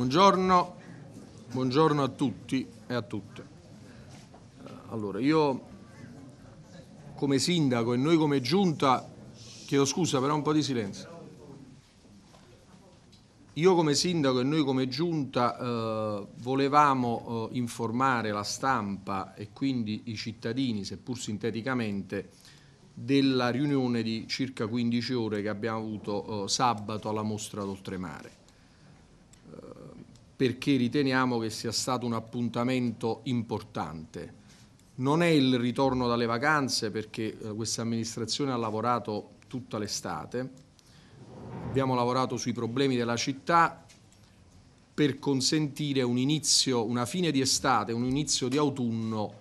Buongiorno, buongiorno, a tutti e a tutte. Eh, allora, io come sindaco e noi come giunta, chiedo scusa però un po' di silenzio. Io come sindaco e noi come giunta eh, volevamo eh, informare la stampa e quindi i cittadini, seppur sinteticamente, della riunione di circa 15 ore che abbiamo avuto eh, sabato alla mostra d'oltremare perché riteniamo che sia stato un appuntamento importante. Non è il ritorno dalle vacanze perché eh, questa amministrazione ha lavorato tutta l'estate, abbiamo lavorato sui problemi della città per consentire un inizio, una fine di estate, un inizio di autunno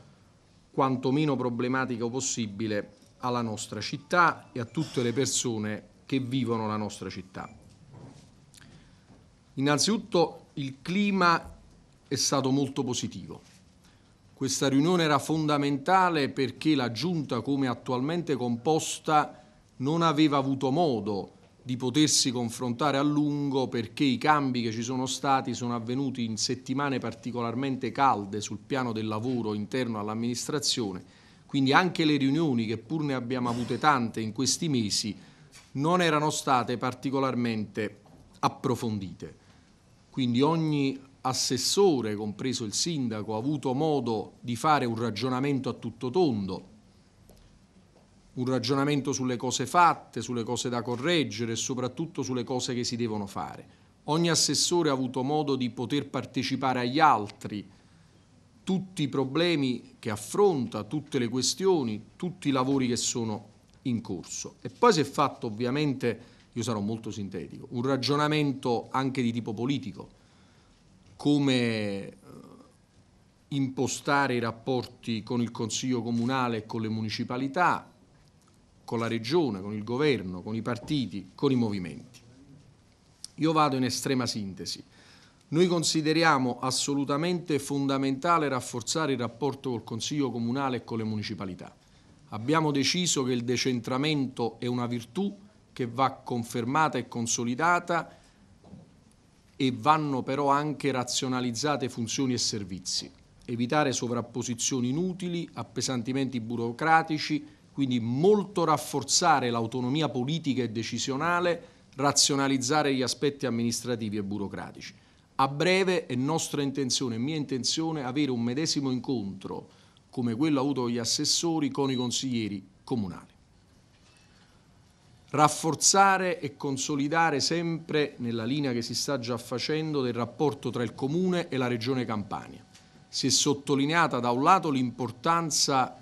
quanto meno problematico possibile alla nostra città e a tutte le persone che vivono la nostra città. Innanzitutto il clima è stato molto positivo. Questa riunione era fondamentale perché la Giunta, come attualmente composta, non aveva avuto modo di potersi confrontare a lungo perché i cambi che ci sono stati sono avvenuti in settimane particolarmente calde sul piano del lavoro interno all'amministrazione, quindi anche le riunioni che pur ne abbiamo avute tante in questi mesi non erano state particolarmente approfondite quindi ogni assessore, compreso il sindaco, ha avuto modo di fare un ragionamento a tutto tondo, un ragionamento sulle cose fatte, sulle cose da correggere e soprattutto sulle cose che si devono fare. Ogni assessore ha avuto modo di poter partecipare agli altri, tutti i problemi che affronta, tutte le questioni, tutti i lavori che sono in corso. E poi si è fatto ovviamente io sarò molto sintetico, un ragionamento anche di tipo politico, come eh, impostare i rapporti con il Consiglio comunale e con le municipalità, con la Regione, con il Governo, con i partiti, con i movimenti. Io vado in estrema sintesi. Noi consideriamo assolutamente fondamentale rafforzare il rapporto col Consiglio comunale e con le municipalità. Abbiamo deciso che il decentramento è una virtù che va confermata e consolidata e vanno però anche razionalizzate funzioni e servizi, evitare sovrapposizioni inutili, appesantimenti burocratici, quindi molto rafforzare l'autonomia politica e decisionale, razionalizzare gli aspetti amministrativi e burocratici. A breve è nostra intenzione, mia intenzione, avere un medesimo incontro come quello avuto con gli assessori, con i consiglieri comunali rafforzare e consolidare sempre nella linea che si sta già facendo del rapporto tra il Comune e la Regione Campania. Si è sottolineata da un lato l'importanza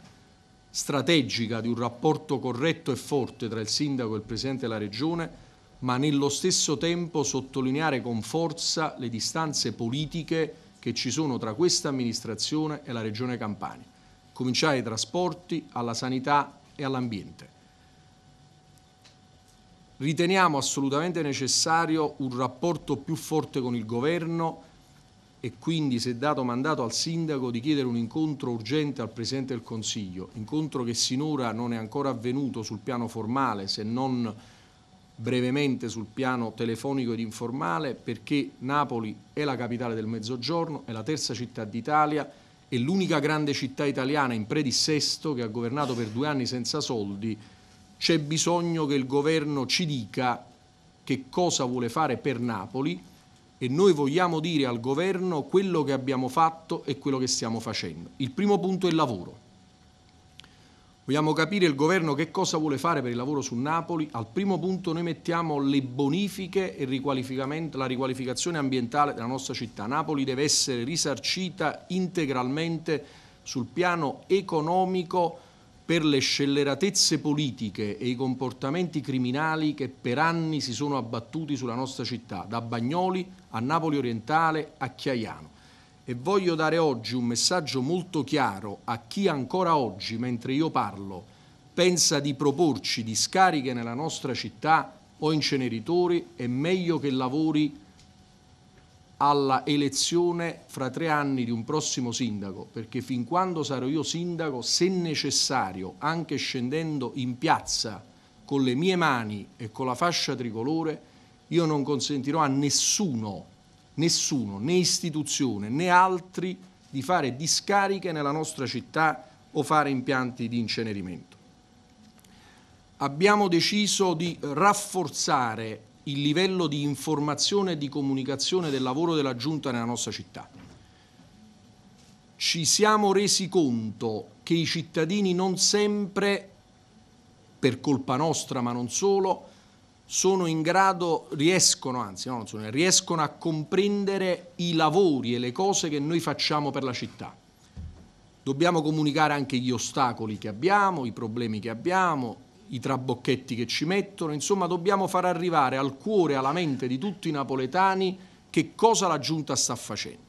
strategica di un rapporto corretto e forte tra il Sindaco e il Presidente della Regione, ma nello stesso tempo sottolineare con forza le distanze politiche che ci sono tra questa amministrazione e la Regione Campania, cominciare ai trasporti, alla sanità e all'ambiente. Riteniamo assolutamente necessario un rapporto più forte con il governo e quindi si è dato mandato al sindaco di chiedere un incontro urgente al Presidente del Consiglio, incontro che sinora non è ancora avvenuto sul piano formale se non brevemente sul piano telefonico ed informale perché Napoli è la capitale del Mezzogiorno, è la terza città d'Italia, è l'unica grande città italiana in predissesto che ha governato per due anni senza soldi c'è bisogno che il governo ci dica che cosa vuole fare per Napoli e noi vogliamo dire al governo quello che abbiamo fatto e quello che stiamo facendo. Il primo punto è il lavoro. Vogliamo capire il governo che cosa vuole fare per il lavoro su Napoli. Al primo punto noi mettiamo le bonifiche e la riqualificazione ambientale della nostra città. Napoli deve essere risarcita integralmente sul piano economico, per le scelleratezze politiche e i comportamenti criminali che per anni si sono abbattuti sulla nostra città, da Bagnoli a Napoli Orientale a Chiaiano. E voglio dare oggi un messaggio molto chiaro a chi ancora oggi, mentre io parlo, pensa di proporci discariche nella nostra città o inceneritori, è meglio che lavori alla elezione fra tre anni di un prossimo sindaco, perché fin quando sarò io sindaco, se necessario, anche scendendo in piazza con le mie mani e con la fascia tricolore, io non consentirò a nessuno, nessuno, né istituzione né altri di fare discariche nella nostra città o fare impianti di incenerimento. Abbiamo deciso di rafforzare il livello di informazione e di comunicazione del lavoro della Giunta nella nostra città. Ci siamo resi conto che i cittadini non sempre, per colpa nostra ma non solo, sono in grado, riescono, anzi no, non sono, riescono a comprendere i lavori e le cose che noi facciamo per la città. Dobbiamo comunicare anche gli ostacoli che abbiamo, i problemi che abbiamo, i trabocchetti che ci mettono, insomma dobbiamo far arrivare al cuore, alla mente di tutti i napoletani che cosa la giunta sta facendo.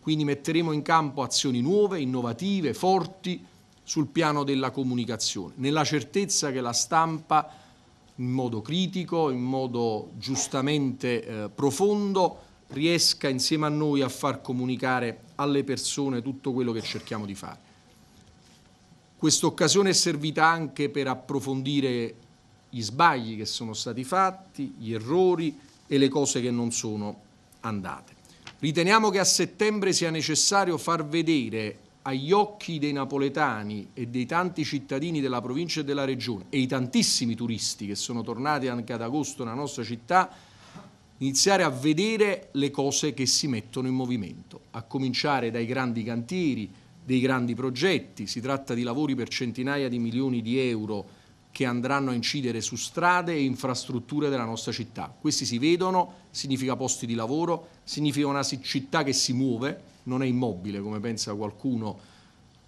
Quindi metteremo in campo azioni nuove, innovative, forti sul piano della comunicazione, nella certezza che la stampa in modo critico, in modo giustamente eh, profondo, riesca insieme a noi a far comunicare alle persone tutto quello che cerchiamo di fare. Questa occasione è servita anche per approfondire gli sbagli che sono stati fatti, gli errori e le cose che non sono andate. Riteniamo che a settembre sia necessario far vedere agli occhi dei napoletani e dei tanti cittadini della provincia e della regione e i tantissimi turisti che sono tornati anche ad agosto nella nostra città, iniziare a vedere le cose che si mettono in movimento, a cominciare dai grandi cantieri, dei grandi progetti, si tratta di lavori per centinaia di milioni di euro che andranno a incidere su strade e infrastrutture della nostra città. Questi si vedono, significa posti di lavoro, significa una città che si muove, non è immobile come pensa qualcuno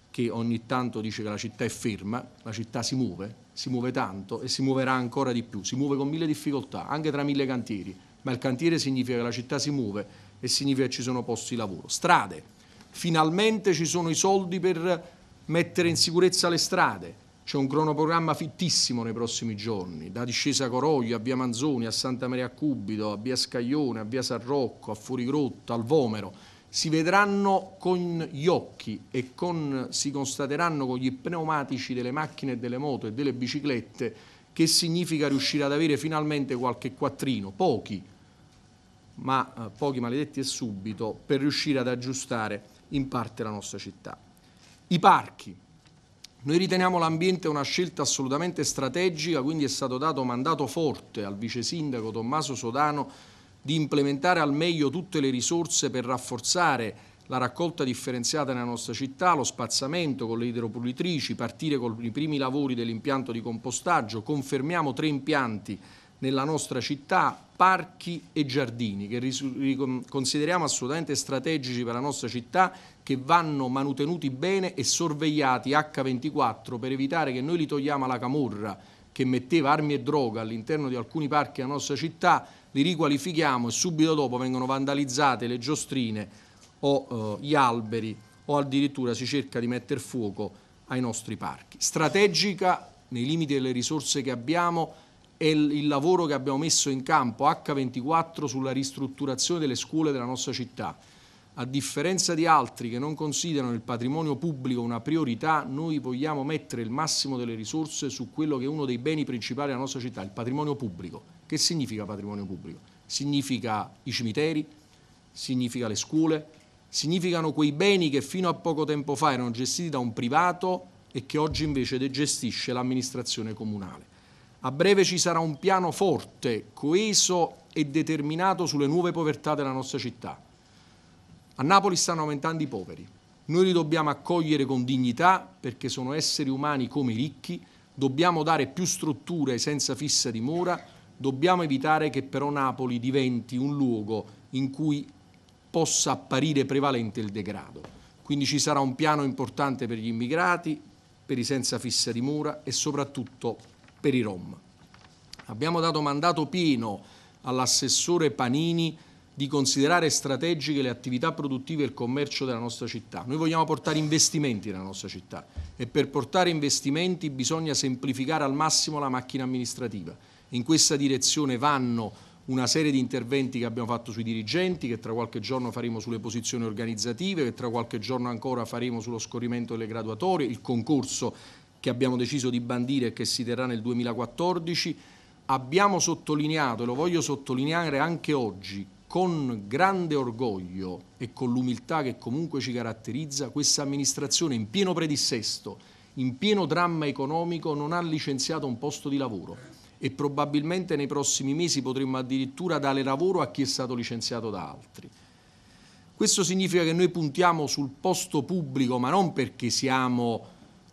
che ogni tanto dice che la città è ferma, la città si muove, si muove tanto e si muoverà ancora di più, si muove con mille difficoltà, anche tra mille cantieri, ma il cantiere significa che la città si muove e significa che ci sono posti di lavoro, strade, finalmente ci sono i soldi per mettere in sicurezza le strade, c'è un cronoprogramma fittissimo nei prossimi giorni, da discesa a Coroglio, a Via Manzoni, a Santa Maria a Cubido, a Via Scaglione, a Via San Rocco, a Fuorigrotta, al Vomero, si vedranno con gli occhi e con, si constateranno con gli pneumatici delle macchine, delle moto e delle biciclette che significa riuscire ad avere finalmente qualche quattrino, pochi, ma eh, pochi maledetti e subito, per riuscire ad aggiustare in parte la nostra città. I parchi. Noi riteniamo l'ambiente una scelta assolutamente strategica, quindi è stato dato mandato forte al vice sindaco Tommaso Sodano di implementare al meglio tutte le risorse per rafforzare la raccolta differenziata nella nostra città, lo spazzamento con le idropulitrici, partire con i primi lavori dell'impianto di compostaggio, confermiamo tre impianti nella nostra città parchi e giardini che consideriamo assolutamente strategici per la nostra città che vanno manutenuti bene e sorvegliati H24 per evitare che noi li togliamo alla camorra che metteva armi e droga all'interno di alcuni parchi della nostra città, li riqualifichiamo e subito dopo vengono vandalizzate le giostrine o eh, gli alberi o addirittura si cerca di mettere fuoco ai nostri parchi. Strategica nei limiti delle risorse che abbiamo e il lavoro che abbiamo messo in campo H24 sulla ristrutturazione delle scuole della nostra città. A differenza di altri che non considerano il patrimonio pubblico una priorità, noi vogliamo mettere il massimo delle risorse su quello che è uno dei beni principali della nostra città, il patrimonio pubblico. Che significa patrimonio pubblico? Significa i cimiteri, significa le scuole, significano quei beni che fino a poco tempo fa erano gestiti da un privato e che oggi invece gestisce l'amministrazione comunale. A breve ci sarà un piano forte, coeso e determinato sulle nuove povertà della nostra città. A Napoli stanno aumentando i poveri. Noi li dobbiamo accogliere con dignità perché sono esseri umani come i ricchi, dobbiamo dare più strutture senza fissa dimora, dobbiamo evitare che però Napoli diventi un luogo in cui possa apparire prevalente il degrado. Quindi ci sarà un piano importante per gli immigrati, per i senza fissa dimora e soprattutto per i Rom. Abbiamo dato mandato pieno all'assessore Panini di considerare strategiche le attività produttive e il commercio della nostra città. Noi vogliamo portare investimenti nella nostra città e per portare investimenti bisogna semplificare al massimo la macchina amministrativa. In questa direzione vanno una serie di interventi che abbiamo fatto sui dirigenti, che tra qualche giorno faremo sulle posizioni organizzative, che tra qualche giorno ancora faremo sullo scorrimento delle graduatorie, il concorso che abbiamo deciso di bandire e che si terrà nel 2014. Abbiamo sottolineato, e lo voglio sottolineare anche oggi, con grande orgoglio e con l'umiltà che comunque ci caratterizza, questa amministrazione in pieno predissesto, in pieno dramma economico, non ha licenziato un posto di lavoro e probabilmente nei prossimi mesi potremo addirittura dare lavoro a chi è stato licenziato da altri. Questo significa che noi puntiamo sul posto pubblico, ma non perché siamo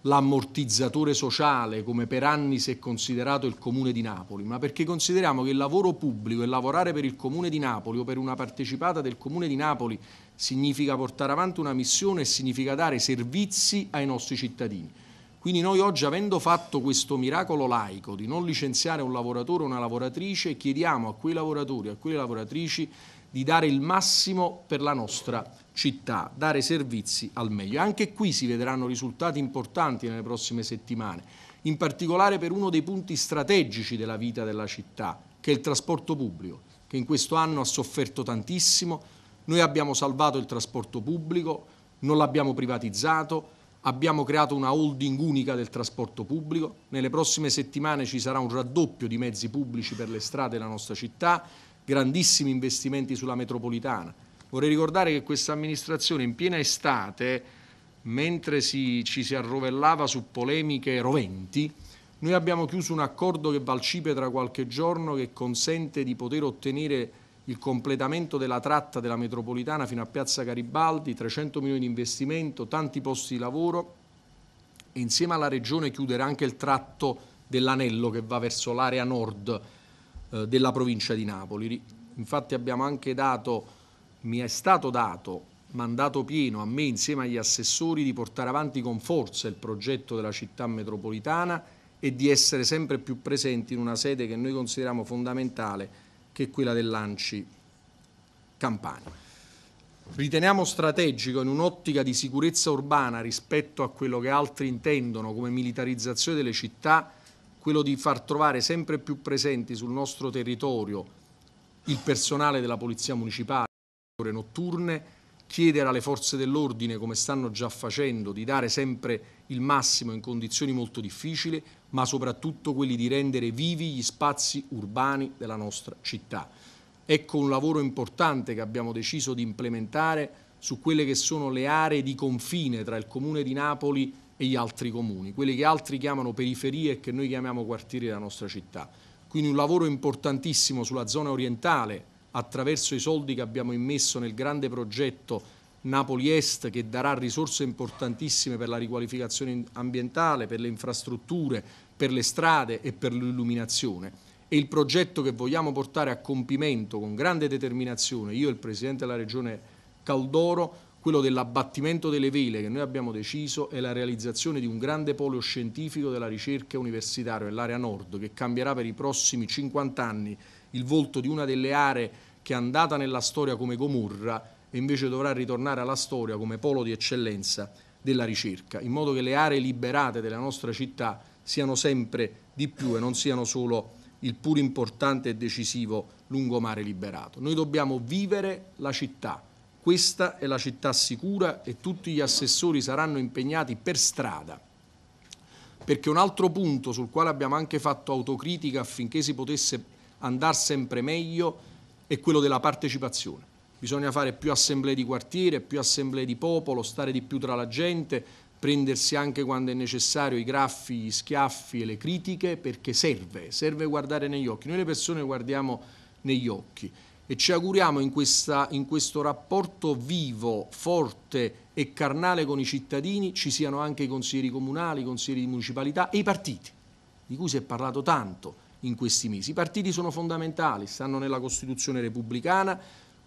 l'ammortizzatore sociale, come per anni si è considerato il Comune di Napoli, ma perché consideriamo che il lavoro pubblico e lavorare per il Comune di Napoli o per una partecipata del Comune di Napoli significa portare avanti una missione e significa dare servizi ai nostri cittadini. Quindi noi oggi, avendo fatto questo miracolo laico di non licenziare un lavoratore o una lavoratrice, chiediamo a quei lavoratori e a quelle lavoratrici di dare il massimo per la nostra città, dare servizi al meglio. Anche qui si vedranno risultati importanti nelle prossime settimane, in particolare per uno dei punti strategici della vita della città, che è il trasporto pubblico, che in questo anno ha sofferto tantissimo. Noi abbiamo salvato il trasporto pubblico, non l'abbiamo privatizzato, abbiamo creato una holding unica del trasporto pubblico, nelle prossime settimane ci sarà un raddoppio di mezzi pubblici per le strade della nostra città, grandissimi investimenti sulla metropolitana, Vorrei ricordare che questa amministrazione in piena estate, mentre si, ci si arrovellava su polemiche roventi, noi abbiamo chiuso un accordo che va al CIPE tra qualche giorno che consente di poter ottenere il completamento della tratta della metropolitana fino a Piazza Garibaldi, 300 milioni di investimento, tanti posti di lavoro e insieme alla Regione chiudere anche il tratto dell'anello che va verso l'area nord eh, della provincia di Napoli. Infatti abbiamo anche dato mi è stato dato mandato pieno a me insieme agli assessori di portare avanti con forza il progetto della città metropolitana e di essere sempre più presenti in una sede che noi consideriamo fondamentale che è quella dell'Anci Campania. Riteniamo strategico in un'ottica di sicurezza urbana rispetto a quello che altri intendono come militarizzazione delle città, quello di far trovare sempre più presenti sul nostro territorio il personale della Polizia Municipale, ore notturne, chiedere alle forze dell'ordine, come stanno già facendo, di dare sempre il massimo in condizioni molto difficili, ma soprattutto quelli di rendere vivi gli spazi urbani della nostra città. Ecco un lavoro importante che abbiamo deciso di implementare su quelle che sono le aree di confine tra il Comune di Napoli e gli altri comuni, quelle che altri chiamano periferie e che noi chiamiamo quartieri della nostra città. Quindi un lavoro importantissimo sulla zona orientale, attraverso i soldi che abbiamo immesso nel grande progetto Napoli Est che darà risorse importantissime per la riqualificazione ambientale, per le infrastrutture, per le strade e per l'illuminazione. E il progetto che vogliamo portare a compimento con grande determinazione, io e il Presidente della Regione Caldoro, quello dell'abbattimento delle vele che noi abbiamo deciso è la realizzazione di un grande polo scientifico della ricerca universitaria nell'area nord che cambierà per i prossimi 50 anni il volto di una delle aree che è andata nella storia come Gomorra e invece dovrà ritornare alla storia come polo di eccellenza della ricerca, in modo che le aree liberate della nostra città siano sempre di più e non siano solo il pur importante e decisivo lungomare liberato. Noi dobbiamo vivere la città, questa è la città sicura e tutti gli assessori saranno impegnati per strada. Perché un altro punto sul quale abbiamo anche fatto autocritica affinché si potesse andare sempre meglio è quello della partecipazione. Bisogna fare più assemblee di quartiere, più assemblee di popolo, stare di più tra la gente, prendersi anche quando è necessario i graffi, gli schiaffi e le critiche perché serve, serve guardare negli occhi. Noi le persone guardiamo negli occhi e ci auguriamo in, questa, in questo rapporto vivo, forte e carnale con i cittadini ci siano anche i consiglieri comunali, i consiglieri di municipalità e i partiti, di cui si è parlato tanto in questi mesi. I partiti sono fondamentali, stanno nella Costituzione repubblicana,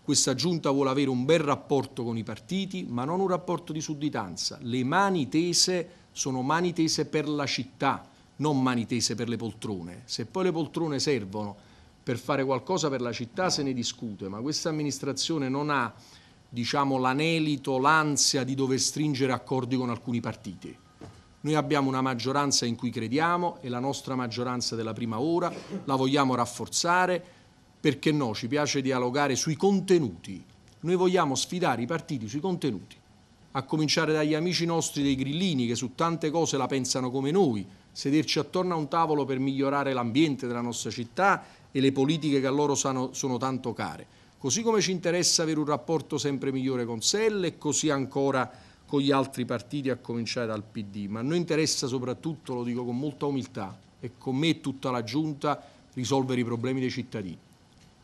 questa giunta vuole avere un bel rapporto con i partiti, ma non un rapporto di sudditanza. Le mani tese sono mani tese per la città, non mani tese per le poltrone. Se poi le poltrone servono per fare qualcosa per la città se ne discute, ma questa amministrazione non ha diciamo, l'anelito, l'ansia di dover stringere accordi con alcuni partiti. Noi abbiamo una maggioranza in cui crediamo, è la nostra maggioranza della prima ora, la vogliamo rafforzare, perché no, ci piace dialogare sui contenuti. Noi vogliamo sfidare i partiti sui contenuti, a cominciare dagli amici nostri dei grillini che su tante cose la pensano come noi, sederci attorno a un tavolo per migliorare l'ambiente della nostra città e le politiche che a loro sono, sono tanto care. Così come ci interessa avere un rapporto sempre migliore con Selle, così ancora con gli altri partiti, a cominciare dal PD, ma a noi interessa soprattutto, lo dico con molta umiltà, e con me e tutta la Giunta, risolvere i problemi dei cittadini.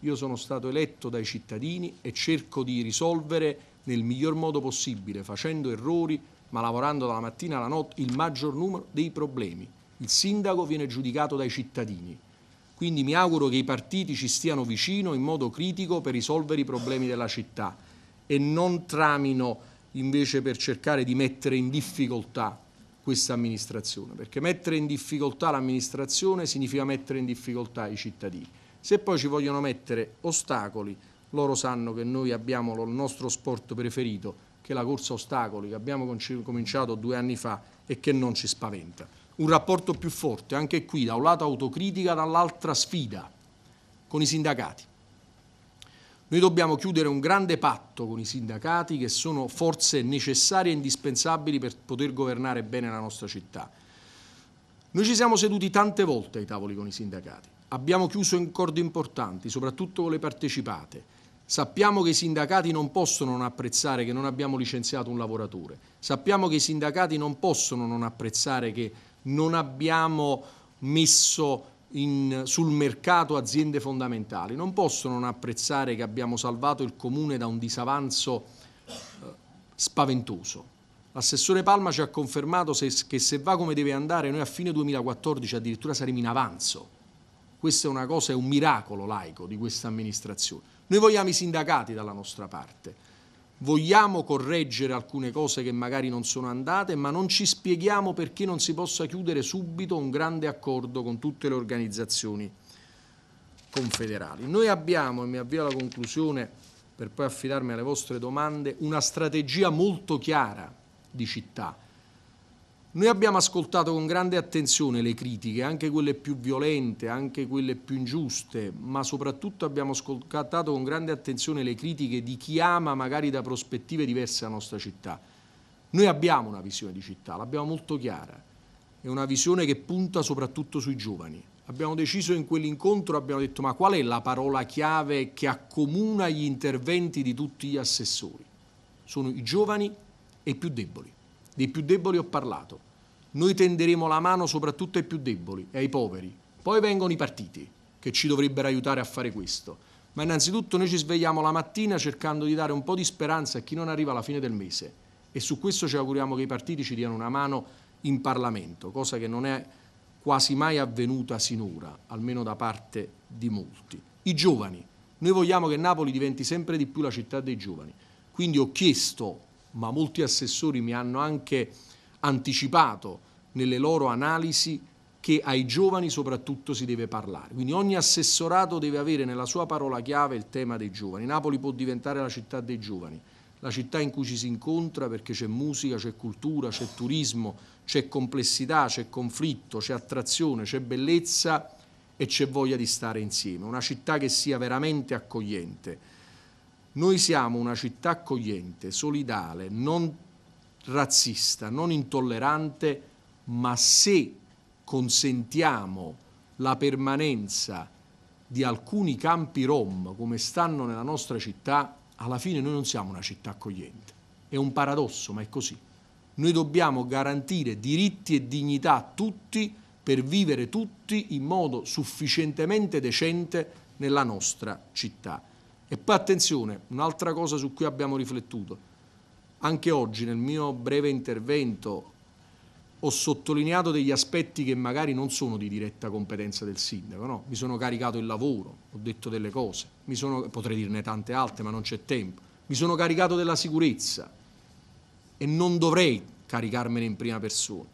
Io sono stato eletto dai cittadini e cerco di risolvere nel miglior modo possibile, facendo errori, ma lavorando dalla mattina alla notte, il maggior numero dei problemi. Il sindaco viene giudicato dai cittadini. Quindi mi auguro che i partiti ci stiano vicino in modo critico per risolvere i problemi della città e non tramino invece per cercare di mettere in difficoltà questa amministrazione, perché mettere in difficoltà l'amministrazione significa mettere in difficoltà i cittadini. Se poi ci vogliono mettere ostacoli, loro sanno che noi abbiamo il nostro sport preferito, che è la corsa ostacoli, che abbiamo cominciato due anni fa e che non ci spaventa. Un rapporto più forte, anche qui, da un lato autocritica, dall'altra sfida con i sindacati. Noi dobbiamo chiudere un grande patto con i sindacati che sono forze necessarie e indispensabili per poter governare bene la nostra città. Noi ci siamo seduti tante volte ai tavoli con i sindacati, abbiamo chiuso accordi importanti, soprattutto con le partecipate. Sappiamo che i sindacati non possono non apprezzare che non abbiamo licenziato un lavoratore, sappiamo che i sindacati non possono non apprezzare che non abbiamo messo in, sul mercato aziende fondamentali. Non possono non apprezzare che abbiamo salvato il Comune da un disavanzo eh, spaventoso. L'assessore Palma ci ha confermato se, che se va come deve andare noi a fine 2014 addirittura saremo in avanzo. Questa è una cosa, è un miracolo laico di questa amministrazione. Noi vogliamo i sindacati dalla nostra parte, vogliamo correggere alcune cose che magari non sono andate, ma non ci spieghiamo perché non si possa chiudere subito un grande accordo con tutte le organizzazioni confederali. Noi abbiamo, e mi avvio alla conclusione per poi affidarmi alle vostre domande, una strategia molto chiara di città noi abbiamo ascoltato con grande attenzione le critiche, anche quelle più violente, anche quelle più ingiuste, ma soprattutto abbiamo ascoltato con grande attenzione le critiche di chi ama magari da prospettive diverse la nostra città. Noi abbiamo una visione di città, l'abbiamo molto chiara, è una visione che punta soprattutto sui giovani. Abbiamo deciso in quell'incontro, abbiamo detto ma qual è la parola chiave che accomuna gli interventi di tutti gli assessori? Sono i giovani e i più deboli. Dei più deboli ho parlato. Noi tenderemo la mano soprattutto ai più deboli e ai poveri. Poi vengono i partiti, che ci dovrebbero aiutare a fare questo. Ma innanzitutto noi ci svegliamo la mattina cercando di dare un po' di speranza a chi non arriva alla fine del mese. E su questo ci auguriamo che i partiti ci diano una mano in Parlamento, cosa che non è quasi mai avvenuta sinora, almeno da parte di molti. I giovani. Noi vogliamo che Napoli diventi sempre di più la città dei giovani. Quindi ho chiesto ma molti assessori mi hanno anche anticipato nelle loro analisi che ai giovani soprattutto si deve parlare. Quindi ogni assessorato deve avere nella sua parola chiave il tema dei giovani. Napoli può diventare la città dei giovani, la città in cui ci si incontra perché c'è musica, c'è cultura, c'è turismo, c'è complessità, c'è conflitto, c'è attrazione, c'è bellezza e c'è voglia di stare insieme. Una città che sia veramente accogliente noi siamo una città accogliente, solidale, non razzista, non intollerante, ma se consentiamo la permanenza di alcuni campi rom come stanno nella nostra città, alla fine noi non siamo una città accogliente. È un paradosso, ma è così. Noi dobbiamo garantire diritti e dignità a tutti per vivere tutti in modo sufficientemente decente nella nostra città. E poi attenzione, un'altra cosa su cui abbiamo riflettuto. Anche oggi nel mio breve intervento ho sottolineato degli aspetti che magari non sono di diretta competenza del sindaco, no? mi sono caricato il lavoro, ho detto delle cose, sono, potrei dirne tante altre ma non c'è tempo, mi sono caricato della sicurezza e non dovrei caricarmene in prima persona.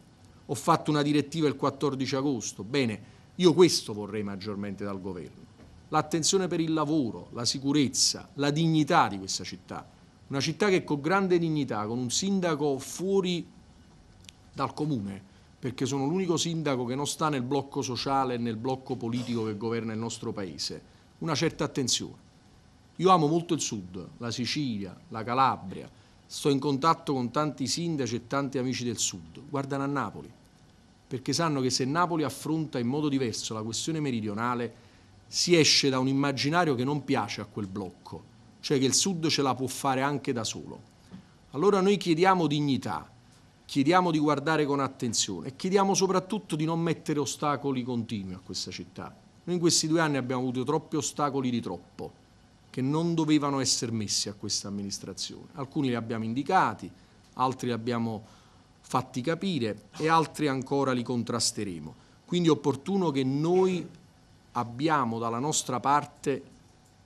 Ho fatto una direttiva il 14 agosto, bene, io questo vorrei maggiormente dal governo l'attenzione per il lavoro, la sicurezza, la dignità di questa città. Una città che con grande dignità, con un sindaco fuori dal comune, perché sono l'unico sindaco che non sta nel blocco sociale e nel blocco politico che governa il nostro paese, una certa attenzione. Io amo molto il sud, la Sicilia, la Calabria, sto in contatto con tanti sindaci e tanti amici del sud, guardano a Napoli, perché sanno che se Napoli affronta in modo diverso la questione meridionale, si esce da un immaginario che non piace a quel blocco, cioè che il Sud ce la può fare anche da solo. Allora noi chiediamo dignità, chiediamo di guardare con attenzione e chiediamo soprattutto di non mettere ostacoli continui a questa città. Noi in questi due anni abbiamo avuto troppi ostacoli di troppo che non dovevano essere messi a questa amministrazione. Alcuni li abbiamo indicati, altri li abbiamo fatti capire e altri ancora li contrasteremo. Quindi è opportuno che noi abbiamo dalla nostra parte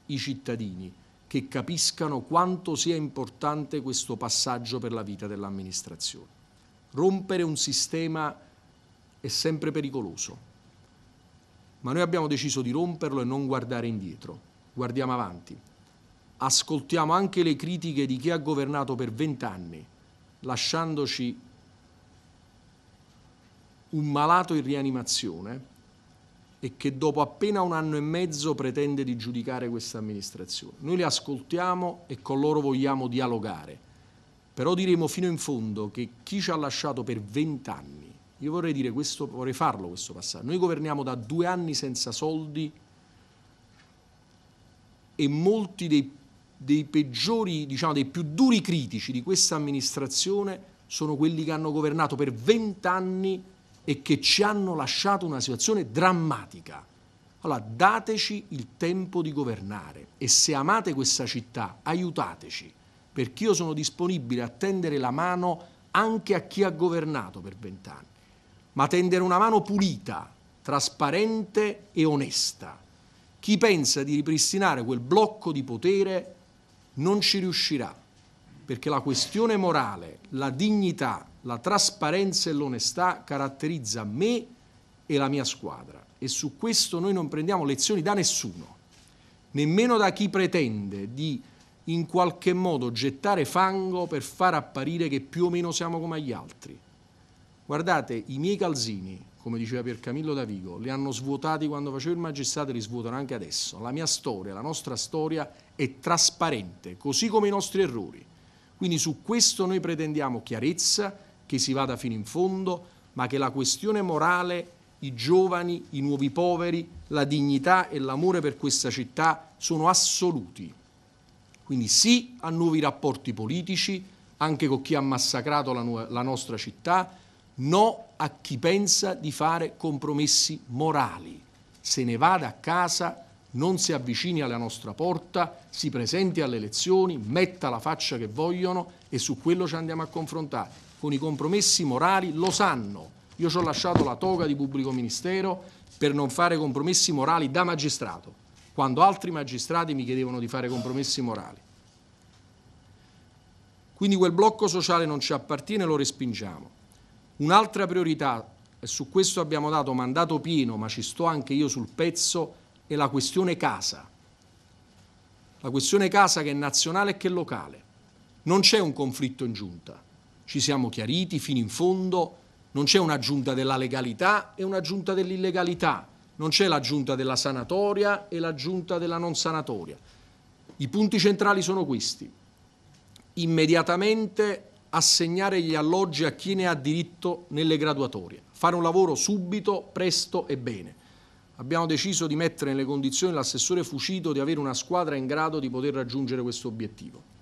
i cittadini che capiscano quanto sia importante questo passaggio per la vita dell'amministrazione. Rompere un sistema è sempre pericoloso, ma noi abbiamo deciso di romperlo e non guardare indietro, guardiamo avanti. Ascoltiamo anche le critiche di chi ha governato per vent'anni, lasciandoci un malato in rianimazione e che dopo appena un anno e mezzo pretende di giudicare questa amministrazione. Noi li ascoltiamo e con loro vogliamo dialogare, però diremo fino in fondo che chi ci ha lasciato per vent'anni, io vorrei, dire questo, vorrei farlo questo passaggio, noi governiamo da due anni senza soldi e molti dei, dei peggiori, diciamo dei più duri critici di questa amministrazione sono quelli che hanno governato per vent'anni e che ci hanno lasciato una situazione drammatica. Allora dateci il tempo di governare e se amate questa città aiutateci, perché io sono disponibile a tendere la mano anche a chi ha governato per vent'anni, ma tendere una mano pulita, trasparente e onesta. Chi pensa di ripristinare quel blocco di potere non ci riuscirà, perché la questione morale, la dignità la trasparenza e l'onestà caratterizza me e la mia squadra e su questo noi non prendiamo lezioni da nessuno, nemmeno da chi pretende di in qualche modo gettare fango per far apparire che più o meno siamo come gli altri. Guardate, i miei calzini, come diceva Pier Camillo Davigo, li hanno svuotati quando facevo il magistrato e li svuotano anche adesso. La mia storia, la nostra storia è trasparente, così come i nostri errori. Quindi su questo noi pretendiamo chiarezza che si vada fino in fondo, ma che la questione morale, i giovani, i nuovi poveri, la dignità e l'amore per questa città sono assoluti. Quindi sì a nuovi rapporti politici, anche con chi ha massacrato la, la nostra città, no a chi pensa di fare compromessi morali. Se ne vada a casa non si avvicini alla nostra porta, si presenti alle elezioni, metta la faccia che vogliono e su quello ci andiamo a confrontare con i compromessi morali lo sanno. Io ci ho lasciato la toga di pubblico ministero per non fare compromessi morali da magistrato, quando altri magistrati mi chiedevano di fare compromessi morali. Quindi quel blocco sociale non ci appartiene, lo respingiamo. Un'altra priorità, e su questo abbiamo dato mandato pieno, ma ci sto anche io sul pezzo, è la questione casa. La questione casa che è nazionale e che è locale. Non c'è un conflitto in giunta ci siamo chiariti fino in fondo, non c'è un'aggiunta della legalità e un'aggiunta dell'illegalità, non c'è l'aggiunta della sanatoria e l'aggiunta della non sanatoria. I punti centrali sono questi. Immediatamente assegnare gli alloggi a chi ne ha diritto nelle graduatorie, fare un lavoro subito, presto e bene. Abbiamo deciso di mettere nelle condizioni l'assessore Fucito di avere una squadra in grado di poter raggiungere questo obiettivo.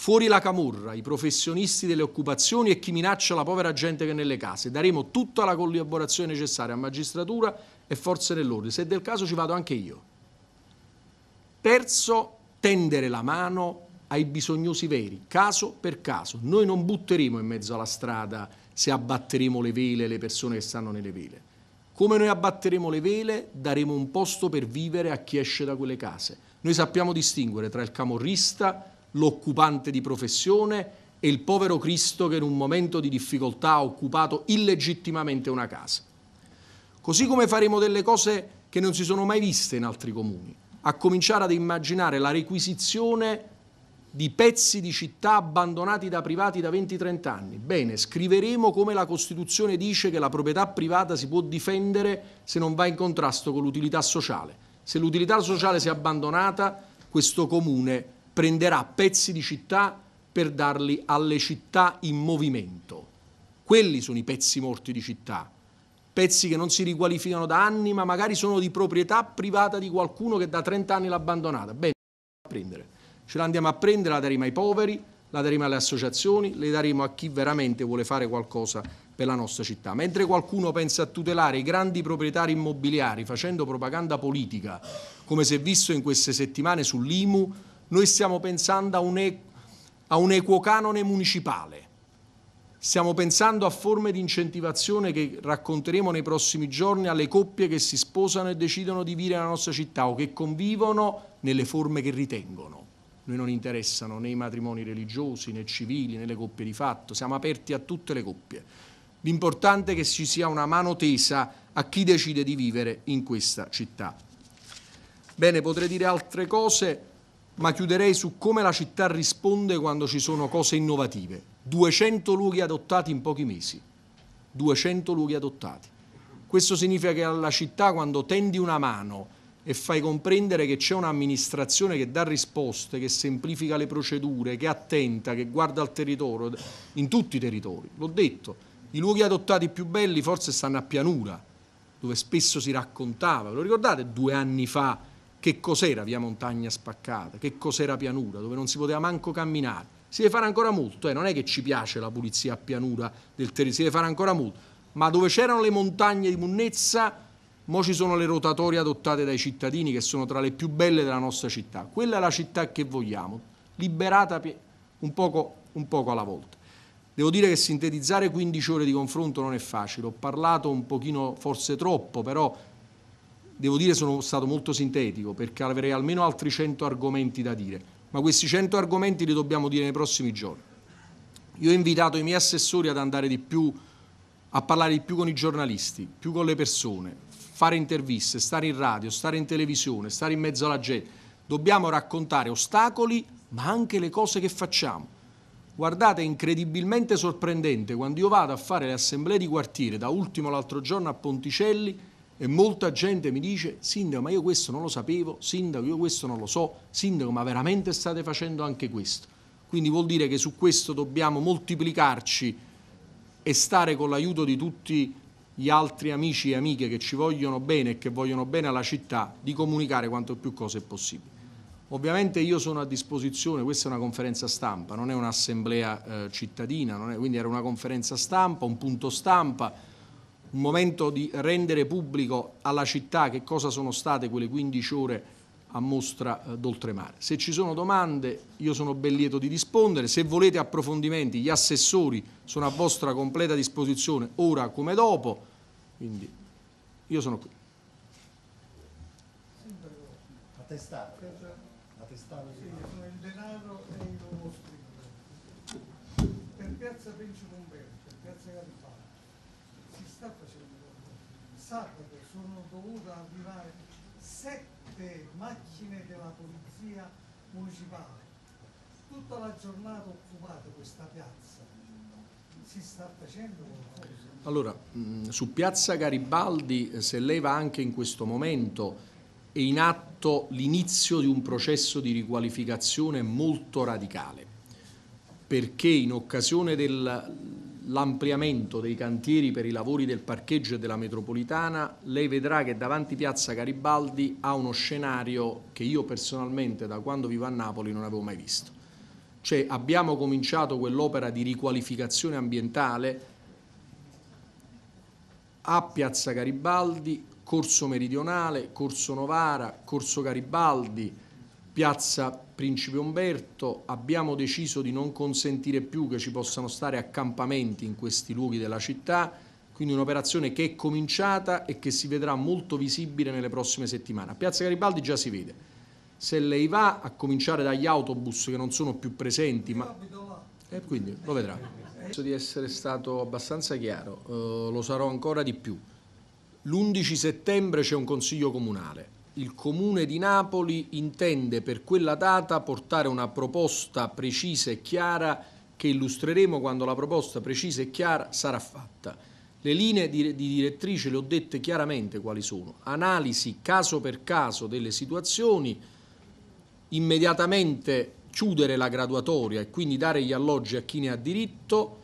Fuori la camorra, i professionisti delle occupazioni e chi minaccia la povera gente che è nelle case. Daremo tutta la collaborazione necessaria a magistratura e forze dell'ordine. Se del caso ci vado anche io. Terzo, tendere la mano ai bisognosi veri, caso per caso. Noi non butteremo in mezzo alla strada se abbatteremo le vele le persone che stanno nelle vele. Come noi abbatteremo le vele, daremo un posto per vivere a chi esce da quelle case. Noi sappiamo distinguere tra il camorrista l'occupante di professione e il povero Cristo che in un momento di difficoltà ha occupato illegittimamente una casa. Così come faremo delle cose che non si sono mai viste in altri comuni, a cominciare ad immaginare la requisizione di pezzi di città abbandonati da privati da 20-30 anni. Bene, scriveremo come la Costituzione dice che la proprietà privata si può difendere se non va in contrasto con l'utilità sociale. Se l'utilità sociale si è abbandonata, questo comune prenderà pezzi di città per darli alle città in movimento. Quelli sono i pezzi morti di città, pezzi che non si riqualificano da anni, ma magari sono di proprietà privata di qualcuno che da 30 anni l'ha abbandonata. Bene, a prendere. Ce l'andiamo a prendere, la daremo ai poveri, la daremo alle associazioni, le daremo a chi veramente vuole fare qualcosa per la nostra città. Mentre qualcuno pensa a tutelare i grandi proprietari immobiliari facendo propaganda politica, come si è visto in queste settimane sull'IMU, noi stiamo pensando a un, e- a un equo canone municipale, stiamo pensando a forme di incentivazione che racconteremo nei prossimi giorni alle coppie che si sposano e decidono di vivere nella nostra città o che convivono nelle forme che ritengono. Noi non interessano né i matrimoni religiosi, né civili, né le coppie di fatto, siamo aperti a tutte le coppie. L'importante è che ci sia una mano tesa a chi decide di vivere in questa città. Bene, potrei dire altre cose ma chiuderei su come la città risponde quando ci sono cose innovative. 200 luoghi adottati in pochi mesi. 200 luoghi adottati. Questo significa che alla città quando tendi una mano e fai comprendere che c'è un'amministrazione che dà risposte, che semplifica le procedure, che è attenta, che guarda al territorio, in tutti i territori, l'ho detto, i luoghi adottati più belli forse stanno a Pianura, dove spesso si raccontava, ve lo ricordate due anni fa che cos'era via montagna spaccata, che cos'era pianura, dove non si poteva manco camminare. Si deve fare ancora molto, eh? non è che ci piace la pulizia a pianura del territorio, si deve fare ancora molto, ma dove c'erano le montagne di Munnezza, mo ci sono le rotatorie adottate dai cittadini che sono tra le più belle della nostra città. Quella è la città che vogliamo, liberata un poco, un poco alla volta. Devo dire che sintetizzare 15 ore di confronto non è facile, ho parlato un pochino, forse troppo, però Devo dire sono stato molto sintetico perché avrei almeno altri 100 argomenti da dire, ma questi 100 argomenti li dobbiamo dire nei prossimi giorni. Io ho invitato i miei assessori ad andare di più, a parlare di più con i giornalisti, più con le persone, fare interviste, stare in radio, stare in televisione, stare in mezzo alla gente. Dobbiamo raccontare ostacoli ma anche le cose che facciamo. Guardate, è incredibilmente sorprendente quando io vado a fare le assemblee di quartiere, da ultimo l'altro giorno a Ponticelli, e molta gente mi dice, sindaco, ma io questo non lo sapevo, sindaco, io questo non lo so, sindaco, ma veramente state facendo anche questo. Quindi vuol dire che su questo dobbiamo moltiplicarci e stare con l'aiuto di tutti gli altri amici e amiche che ci vogliono bene e che vogliono bene alla città, di comunicare quanto più cose è possibile. Ovviamente io sono a disposizione, questa è una conferenza stampa, non è un'assemblea eh, cittadina, è, quindi era una conferenza stampa, un punto stampa, un momento di rendere pubblico alla città che cosa sono state quelle 15 ore a mostra eh, d'oltremare. Se ci sono domande io sono ben lieto di rispondere, se volete approfondimenti gli assessori sono a vostra completa disposizione ora come dopo, quindi io sono qui. Attestato. Attestato. Sì, il denaro sabato sono dovute arrivare sette macchine della polizia municipale. Tutta la giornata occupata questa piazza. Si sta facendo qualcosa? Allora, mm, su piazza Garibaldi eh, si eleva anche in questo momento è in atto l'inizio di un processo di riqualificazione molto radicale, perché in occasione del l'ampliamento dei cantieri per i lavori del parcheggio e della metropolitana, lei vedrà che davanti Piazza Garibaldi ha uno scenario che io personalmente da quando vivo a Napoli non avevo mai visto. Cioè abbiamo cominciato quell'opera di riqualificazione ambientale a Piazza Garibaldi, Corso Meridionale, Corso Novara, Corso Garibaldi, piazza Principe Umberto, abbiamo deciso di non consentire più che ci possano stare accampamenti in questi luoghi della città, quindi un'operazione che è cominciata e che si vedrà molto visibile nelle prossime settimane. A Piazza Garibaldi già si vede, se lei va a cominciare dagli autobus che non sono più presenti, ma... E quindi lo vedrà. Penso di essere stato abbastanza chiaro, eh, lo sarò ancora di più. L'11 settembre c'è un consiglio comunale il Comune di Napoli intende per quella data portare una proposta precisa e chiara che illustreremo quando la proposta precisa e chiara sarà fatta. Le linee di, direttrice le ho dette chiaramente quali sono. Analisi caso per caso delle situazioni, immediatamente chiudere la graduatoria e quindi dare gli alloggi a chi ne ha diritto,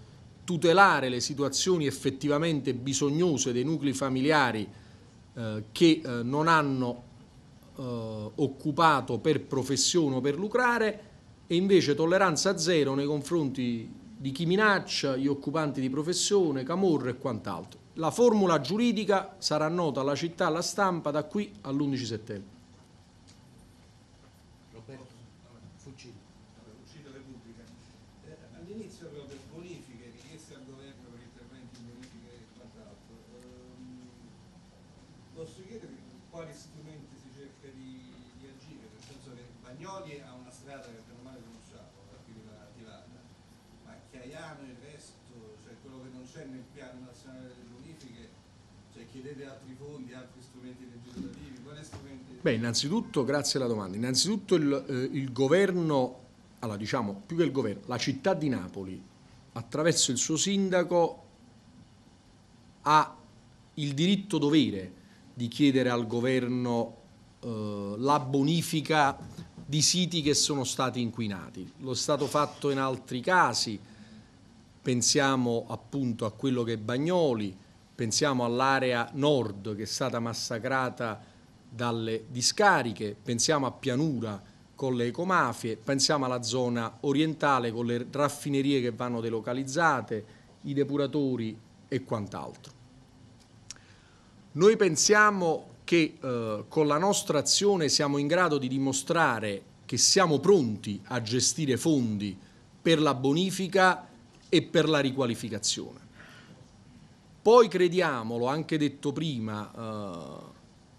tutelare le situazioni effettivamente bisognose dei nuclei familiari eh, che eh, non hanno eh, occupato per professione o per lucrare e invece tolleranza zero nei confronti di chi minaccia, gli occupanti di professione, camorra e quant'altro. La formula giuridica sarà nota alla città, alla stampa da qui all'11 settembre. Roberto Fucini. Fucino Repubblica. Eh, all'inizio avevo bonifiche, richieste al governo per interventi in bonifiche e quant'altro. Ehm, posso chiedere quali strumenti cerca di, di, agire, nel senso che Bagnoli ha una strada che per male conosciamo, la prima attivata, ma Chiaiano e il resto, cioè quello che non c'è nel piano nazionale delle bonifiche, cioè chiedete altri fondi, altri strumenti legislativi, quali strumenti? Beh, innanzitutto, grazie alla domanda, innanzitutto il, eh, il governo, allora diciamo più che il governo, la città di Napoli attraverso il suo sindaco ha il diritto dovere di chiedere al governo eh, la bonifica di siti che sono stati inquinati. Lo è stato fatto in altri casi, pensiamo appunto a quello che è Bagnoli, pensiamo all'area nord che è stata massacrata dalle discariche, pensiamo a Pianura con le ecomafie, pensiamo alla zona orientale con le raffinerie che vanno delocalizzate, i depuratori e quant'altro. Noi pensiamo che eh, con la nostra azione siamo in grado di dimostrare che siamo pronti a gestire fondi per la bonifica e per la riqualificazione. Poi crediamo, l'ho anche detto prima, eh,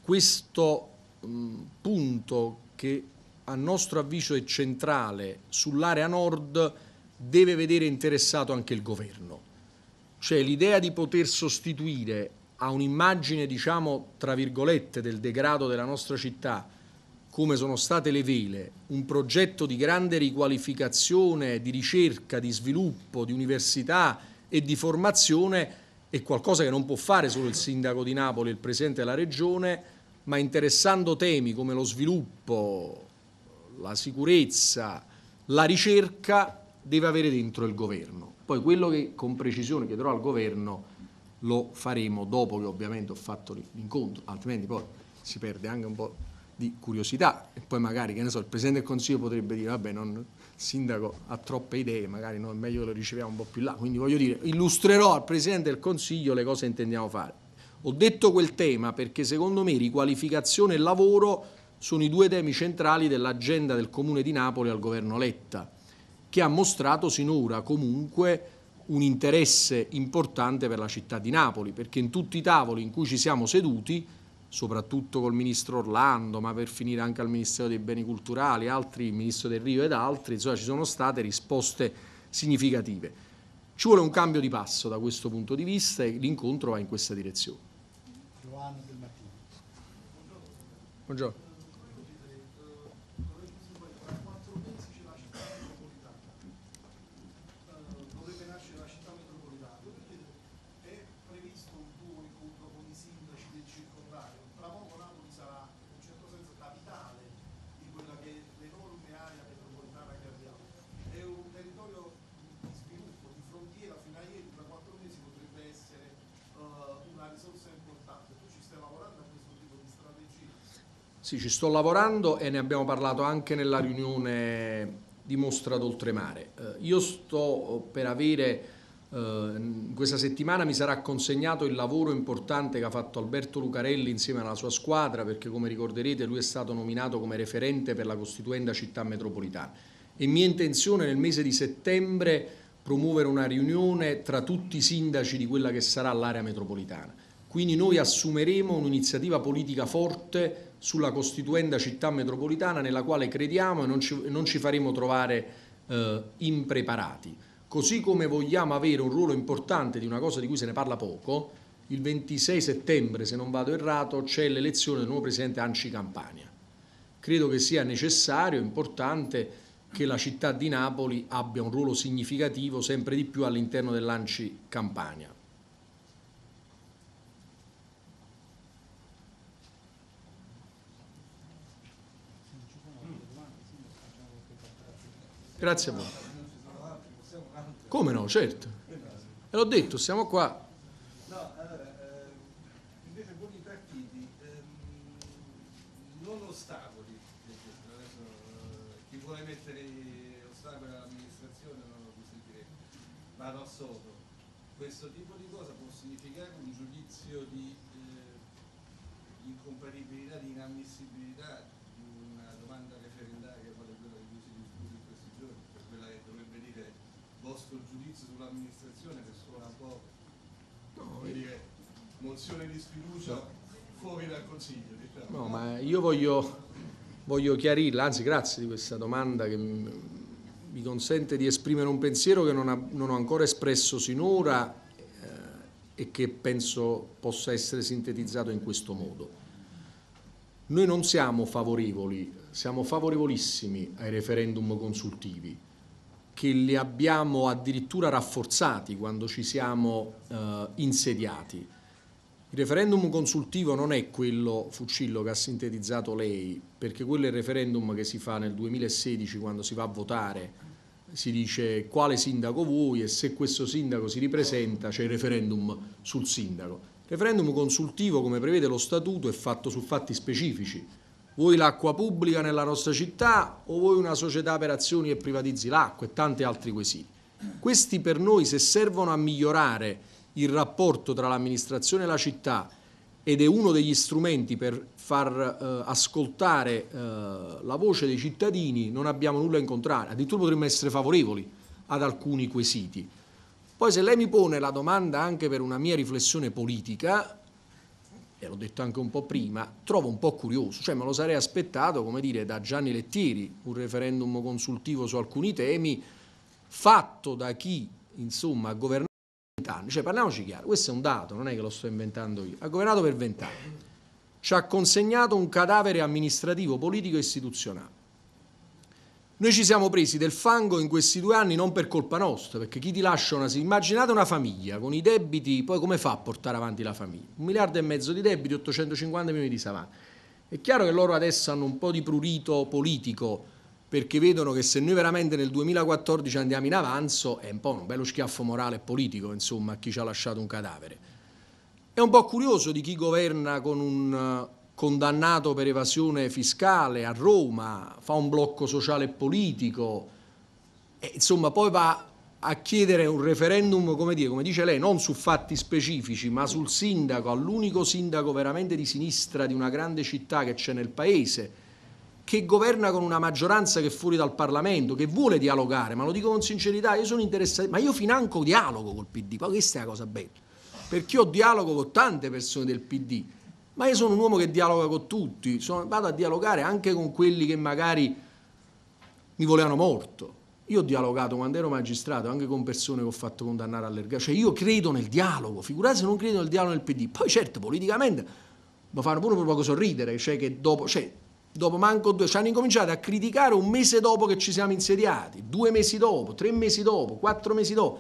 questo mh, punto che a nostro avviso è centrale sull'area nord deve vedere interessato anche il governo. Cioè l'idea di poter sostituire a un'immagine, diciamo, tra virgolette, del degrado della nostra città, come sono state le vele, un progetto di grande riqualificazione, di ricerca, di sviluppo, di università e di formazione, è qualcosa che non può fare solo il sindaco di Napoli, il presidente della regione, ma interessando temi come lo sviluppo, la sicurezza, la ricerca, deve avere dentro il governo. Poi quello che con precisione chiederò al governo lo faremo dopo che ovviamente ho fatto l'incontro, altrimenti poi si perde anche un po' di curiosità e poi magari, che ne so, il Presidente del Consiglio potrebbe dire, vabbè, non, il sindaco ha troppe idee, magari non è meglio che lo riceviamo un po' più là, quindi voglio dire, illustrerò al Presidente del Consiglio le cose che intendiamo fare. Ho detto quel tema perché secondo me riqualificazione e lavoro sono i due temi centrali dell'agenda del Comune di Napoli al governo Letta, che ha mostrato sinora comunque un interesse importante per la città di Napoli, perché in tutti i tavoli in cui ci siamo seduti, soprattutto col ministro Orlando, ma per finire anche al Ministero dei Beni Culturali, altri, il ministro Del Rio ed altri, insomma ci sono state risposte significative. Ci vuole un cambio di passo da questo punto di vista e l'incontro va in questa direzione. Giovanni Del Martino. Buongiorno. Sì, ci sto lavorando e ne abbiamo parlato anche nella riunione di Mostra d'Oltremare. Eh, io sto per avere, eh, questa settimana mi sarà consegnato il lavoro importante che ha fatto Alberto Lucarelli insieme alla sua squadra, perché come ricorderete lui è stato nominato come referente per la costituenda città metropolitana. E mia intenzione nel mese di settembre promuovere una riunione tra tutti i sindaci di quella che sarà l'area metropolitana. Quindi noi assumeremo un'iniziativa politica forte sulla costituenda città metropolitana nella quale crediamo e non ci, non ci faremo trovare eh, impreparati. Così come vogliamo avere un ruolo importante di una cosa di cui se ne parla poco, il 26 settembre, se non vado errato, c'è l'elezione del nuovo presidente Anci Campania. Credo che sia necessario, importante, che la città di Napoli abbia un ruolo significativo sempre di più all'interno dell'Anci Campania. Grazie a voi. Come no, certo. E l'ho detto, siamo qua. No, allora, eh, eh, invece con i partiti, non ehm, non ostacoli, ostacoli eh, chi vuole mettere all'amministrazione lo Sotto. questo tipo di cosa può significare un giudizio di eh, incompatibilità, di inammissibilità mozione di sfiducia fuori dal Consiglio. Diciamo. No, ma io voglio, voglio chiarirla, anzi grazie di questa domanda che mi consente di esprimere un pensiero che non, ha, non ho ancora espresso sinora eh, e che penso possa essere sintetizzato in questo modo. Noi non siamo favorevoli, siamo favorevolissimi ai referendum consultivi, che li abbiamo addirittura rafforzati quando ci siamo eh, insediati. Il referendum consultivo non è quello, fucillo che ha sintetizzato lei, perché quello è il referendum che si fa nel 2016 quando si va a votare, si dice quale sindaco vuoi e se questo sindaco si ripresenta c'è il referendum sul sindaco. Il referendum consultivo, come prevede lo statuto, è fatto su fatti specifici. Vuoi l'acqua pubblica nella nostra città o vuoi una società per azioni che privatizzi l'acqua e tanti altri quesiti. Questi per noi, se servono a migliorare il rapporto tra l'amministrazione e la città ed è uno degli strumenti per far eh, ascoltare eh, la voce dei cittadini, non abbiamo nulla in contrario, addirittura potremmo essere favorevoli ad alcuni quesiti. Poi se lei mi pone la domanda anche per una mia riflessione politica, e l'ho detto anche un po' prima, trovo un po' curioso, cioè me lo sarei aspettato, come dire, da Gianni Lettieri, un referendum consultivo su alcuni temi, fatto da chi, insomma, ha governato anni, cioè parliamoci chiaro, questo è un dato, non è che lo sto inventando io, ha governato per vent'anni, ci ha consegnato un cadavere amministrativo, politico e istituzionale. Noi ci siamo presi del fango in questi due anni non per colpa nostra, perché chi ti lascia una... Immaginate una famiglia con i debiti, poi come fa a portare avanti la famiglia? Un miliardo e mezzo di debiti, 850 milioni di savanti. È chiaro che loro adesso hanno un po' di prurito politico, perché vedono che se noi veramente nel 2014 andiamo in avanzo è un po' un bello schiaffo morale e politico, insomma, a chi ci ha lasciato un cadavere. È un po' curioso di chi governa con un eh, condannato per evasione fiscale a Roma, fa un blocco sociale e politico, e insomma poi va a chiedere un referendum, come, dire, come dice lei, non su fatti specifici, ma sul sindaco, all'unico sindaco veramente di sinistra di una grande città che c'è nel paese, che governa con una maggioranza che è fuori dal Parlamento, che vuole dialogare, ma lo dico con sincerità, io sono interessato, ma io financo dialogo col PD, ma questa è la cosa bella, perché io dialogo con tante persone del PD, ma io sono un uomo che dialoga con tutti, sono, vado a dialogare anche con quelli che magari mi volevano morto. Io ho dialogato quando ero magistrato anche con persone che ho fatto condannare all'ergastolo, cioè io credo nel dialogo, figurate se non credo nel dialogo nel PD, poi certo politicamente mi fanno pure un poco sorridere, cioè che dopo... Cioè, dopo manco due, ci hanno incominciato a criticare un mese dopo che ci siamo insediati, due mesi dopo, tre mesi dopo, quattro mesi dopo.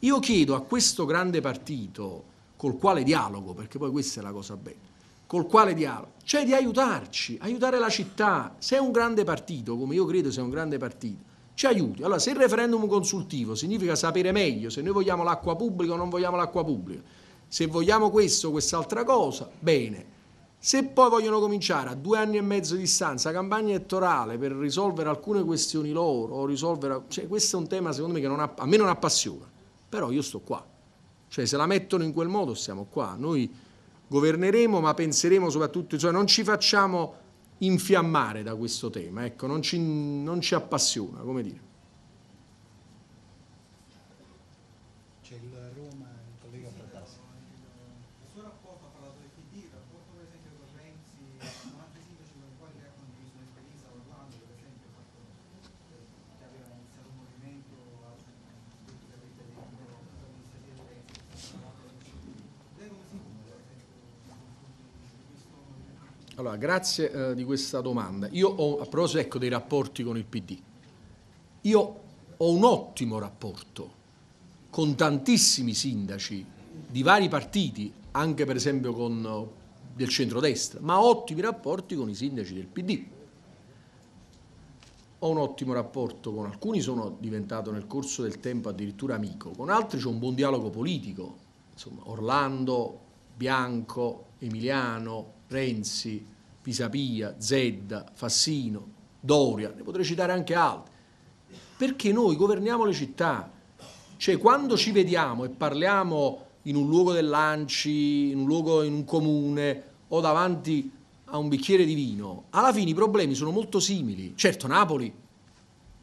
Io chiedo a questo grande partito, col quale dialogo, perché poi questa è la cosa bella, col quale dialogo, cioè di aiutarci, aiutare la città. Se è un grande partito, come io credo sia un grande partito, ci aiuti. Allora, se il referendum consultivo significa sapere meglio se noi vogliamo l'acqua pubblica o non vogliamo l'acqua pubblica, se vogliamo questo o quest'altra cosa, bene se poi vogliono cominciare a due anni e mezzo di distanza campagna elettorale per risolvere alcune questioni loro, o risolvere, cioè, questo è un tema secondo me che non, a me non appassiona, però io sto qua. Cioè se la mettono in quel modo siamo qua, noi governeremo ma penseremo soprattutto, cioè non ci facciamo infiammare da questo tema, ecco, non ci, non ci appassiona, come dire. Allora, grazie eh, di questa domanda. Io ho, a proposito ecco, dei rapporti con il PD, io ho un ottimo rapporto con tantissimi sindaci di vari partiti, anche per esempio con, eh, del centrodestra, ma ho ottimi rapporti con i sindaci del PD. Ho un ottimo rapporto con alcuni, sono diventato nel corso del tempo addirittura amico, con altri c'è un buon dialogo politico, insomma Orlando, Bianco, Emiliano, Renzi, Pisapia, Zedda, Fassino, Doria, ne potrei citare anche altri, perché noi governiamo le città, cioè quando ci vediamo e parliamo in un luogo dell'Anci, in un luogo in un comune o davanti a un bicchiere di vino, alla fine i problemi sono molto simili. Certo Napoli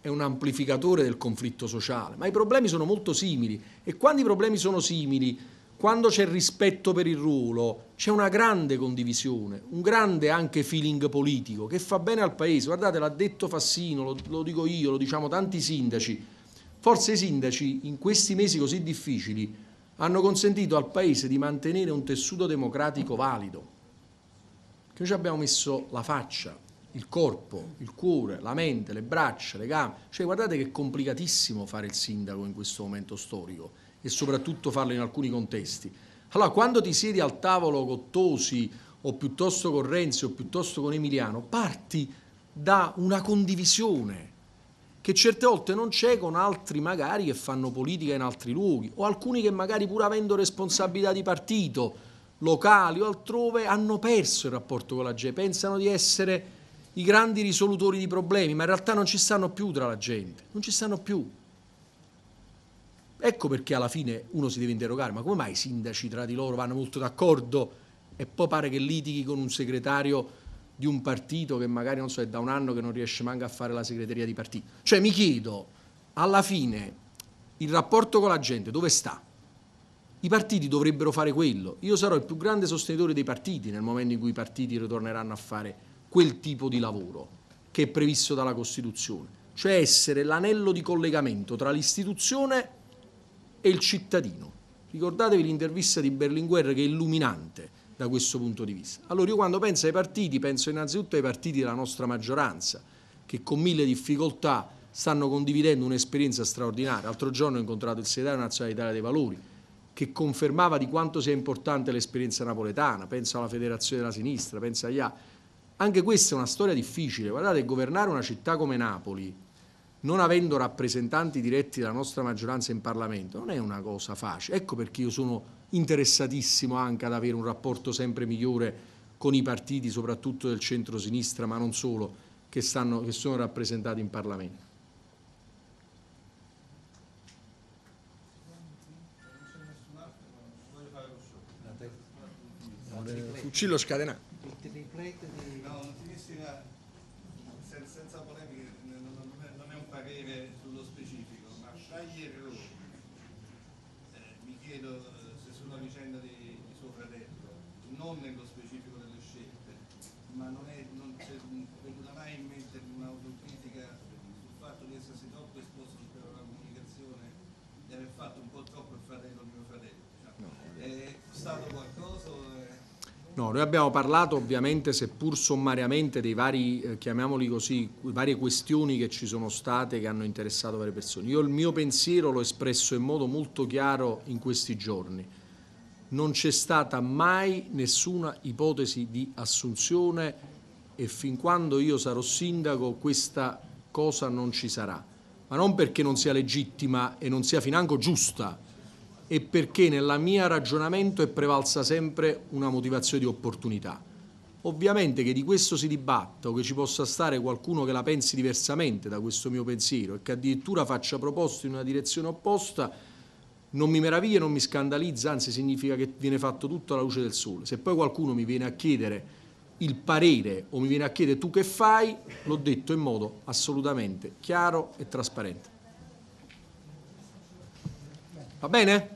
è un amplificatore del conflitto sociale, ma i problemi sono molto simili e quando i problemi sono simili quando c'è rispetto per il ruolo, c'è una grande condivisione, un grande anche feeling politico che fa bene al paese. Guardate, l'ha detto Fassino, lo, lo dico io, lo diciamo tanti sindaci. Forse i sindaci in questi mesi così difficili hanno consentito al paese di mantenere un tessuto democratico valido. Che noi ci abbiamo messo la faccia, il corpo, il cuore, la mente, le braccia, le gambe. Cioè guardate che complicatissimo fare il sindaco in questo momento storico e soprattutto farlo in alcuni contesti. Allora, quando ti siedi al tavolo con Tosi o piuttosto con Renzi o piuttosto con Emiliano, parti da una condivisione che certe volte non c'è con altri magari che fanno politica in altri luoghi o alcuni che magari pur avendo responsabilità di partito locali o altrove hanno perso il rapporto con la gente, pensano di essere i grandi risolutori di problemi, ma in realtà non ci stanno più tra la gente, non ci stanno più. Ecco perché alla fine uno si deve interrogare, ma come mai i sindaci tra di loro vanno molto d'accordo e poi pare che litighi con un segretario di un partito che magari non so, è da un anno che non riesce manco a fare la segreteria di partito. Cioè mi chiedo, alla fine il rapporto con la gente dove sta? I partiti dovrebbero fare quello. Io sarò il più grande sostenitore dei partiti nel momento in cui i partiti ritorneranno a fare quel tipo di lavoro che è previsto dalla Costituzione, cioè essere l'anello di collegamento tra l'istituzione e il cittadino. Ricordatevi l'intervista di Berlinguer che è illuminante da questo punto di vista. Allora io quando penso ai partiti penso innanzitutto ai partiti della nostra maggioranza che con mille difficoltà stanno condividendo un'esperienza straordinaria. L'altro giorno ho incontrato il segretario nazionale Italia dei Valori che confermava di quanto sia importante l'esperienza napoletana, penso alla Federazione della Sinistra, penso agli altri. Anche questa è una storia difficile, guardate, governare una città come Napoli non avendo rappresentanti diretti della nostra maggioranza in Parlamento non è una cosa facile. Ecco perché io sono interessatissimo anche ad avere un rapporto sempre migliore con i partiti, soprattutto del centro-sinistra, ma non solo, che, stanno, che sono rappresentati in Parlamento. Fucillo scatenato. sapere sullo specifico, ma tra gli errori, eh, mi chiedo eh, se sulla vicenda di, di, suo fratello, non nello specifico delle scelte, ma non, è, non c'è mm, venuta mai in mente un'autocritica sul fatto di essersi troppo esposto per la comunicazione di aver fatto un po' troppo il fratello mio fratello. Diciamo. No, è stato qualcosa No, noi abbiamo parlato ovviamente, seppur sommariamente, dei vari, eh, chiamiamoli così, varie questioni che ci sono state che hanno interessato varie persone. Io il mio pensiero l'ho espresso in modo molto chiaro in questi giorni. Non c'è stata mai nessuna ipotesi di assunzione e fin quando io sarò sindaco questa cosa non ci sarà. Ma non perché non sia legittima e non sia financo giusta, e perché nella mia ragionamento è prevalsa sempre una motivazione di opportunità. Ovviamente che di questo si dibatta o che ci possa stare qualcuno che la pensi diversamente da questo mio pensiero e che addirittura faccia proposte in una direzione opposta, non mi meraviglia, non mi scandalizza, anzi significa che viene fatto tutto alla luce del sole. Se poi qualcuno mi viene a chiedere il parere o mi viene a chiedere tu che fai, l'ho detto in modo assolutamente chiaro e trasparente. Va bene?